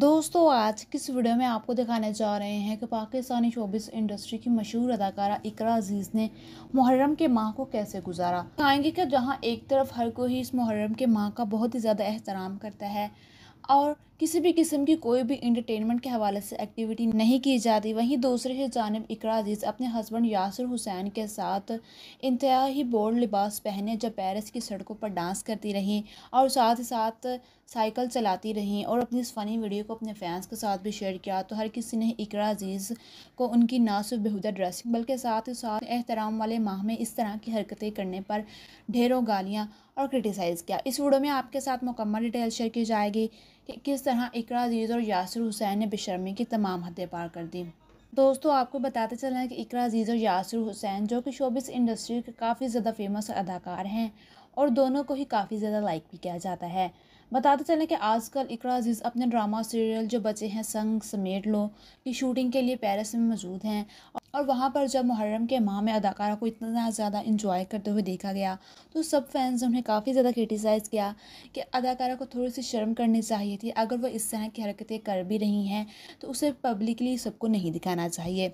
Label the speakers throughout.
Speaker 1: दोस्तों आज किस वीडियो में आपको दिखाने जा रहे हैं कि पाकिस्तानी शोबिस इंडस्ट्री की मशहूर अदाकारा इकरा अजीज़ ने मुहर्रम के माह को कैसे गुजारा आएंगे कि जहां एक तरफ हर कोई इस मुहर्रम के माह का बहुत ही ज़्यादा एहतराम करता है और किसी भी किस्म की कोई भी इंटरटेनमेंट के हवाले से एक्टिविटी नहीं की जाती वहीं दूसरे ही जानब इकरा अजीज़ अपने हस्बैंड यासर हुसैन के साथ इंतहाई बोर्ड लिबास पहने जब पेरिस की सड़कों पर डांस करती रहीं और साथ ही साथ साइकिल चलाती रहीं और अपनी इस फ़नी वीडियो को अपने फैंस के साथ भी शेयर किया तो हर किसी ने इकरा अजीज़ को उनकी ना सिर्फ बेहूदा ड्रेसिंग बल्कि साथ ही साथ एहतराम वाले माह में इस तरह की हरकतें करने पर ढेरों गालियाँ और क्रिटिसाइज़ किया इस वीडियो में आपके साथ मुकम्मल डिटेल शेयर की जाएगी कि किस तरह इकरा अजीज़ और यासर हुसैन ने बेशर्मी की तमाम हदें पार कर दी दोस्तों आपको बताते चलें कि इकरा अजीज़ और यासर हुसैन जो कि शोबिस इंडस्ट्री के काफ़ी ज़्यादा फेमस अदाकार हैं और दोनों को ही काफ़ी ज़्यादा लाइक भी किया जाता है बताते चलें कि आजकल इकरा अजीज़ अपने ड्रामा सीरियल जो बचे हैं संग समेट लो की शूटिंग के लिए पेरिस में मौजूद हैं और वहाँ पर जब मुहर्रम के माह में अदाकारा को इतना ज़्यादा इंजॉय करते हुए देखा गया तो सब फैंस ने उन्हें काफ़ी ज़्यादा क्रिटिसाइज़ किया कि अदाकारा को थोड़ी सी शर्म करनी चाहिए थी अगर वह इस तरह की हरकतें कर भी रही हैं तो उसे पब्लिकली सबको नहीं दिखाना चाहिए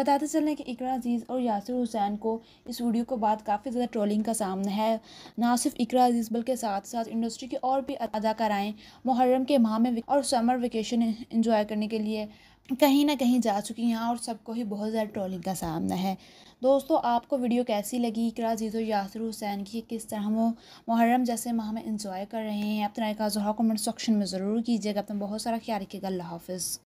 Speaker 1: बताते चल कि इकरा अजीज़ और यासिर हुसैन को इस वीडियो के बाद काफ़ी ज़्यादा ट्रोलिंग का सामना है ना सिर्फ इकरा अजीज़ बल्कि साथ साथ इंडस्ट्री की और भी अदाकाराएँ मुहर्रम के माह में और समर वेकेशन इंजॉय करने के लिए कहीं ना कहीं जा चुकी हैं और सबको ही बहुत ज़्यादा ट्रोलिंग का सामना है दोस्तों आपको वीडियो कैसी लगी इकरा जीतो यासर हुसैन की किस तरह वो मुहर्रम जैसे माह में इंजॉय कर रहे हैं अपना एक आजहा कमेंट सेक्शन में ज़रूर कीजिएगा अपना बहुत सारा ख्याल रखिएगा अल्लाह हाफिज़